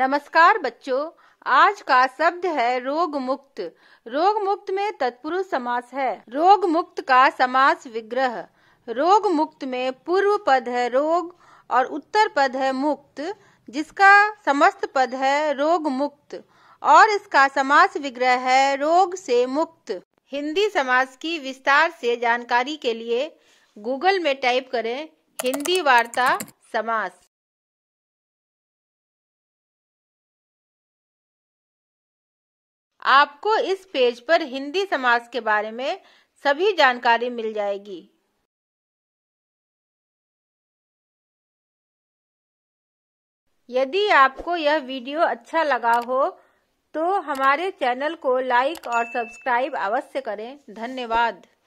नमस्कार बच्चों आज का शब्द है रोग मुक्त रोग मुक्त में तत्पुरुष समास है रोग मुक्त का समास विग्रह रोग मुक्त में पूर्व पद है रोग और उत्तर पद है मुक्त जिसका समस्त पद है रोग मुक्त और इसका समास विग्रह है रोग से मुक्त हिंदी समास की विस्तार से जानकारी के लिए गूगल में टाइप करें हिंदी वार्ता समास आपको इस पेज पर हिंदी समाज के बारे में सभी जानकारी मिल जाएगी यदि आपको यह वीडियो अच्छा लगा हो तो हमारे चैनल को लाइक और सब्सक्राइब अवश्य करें धन्यवाद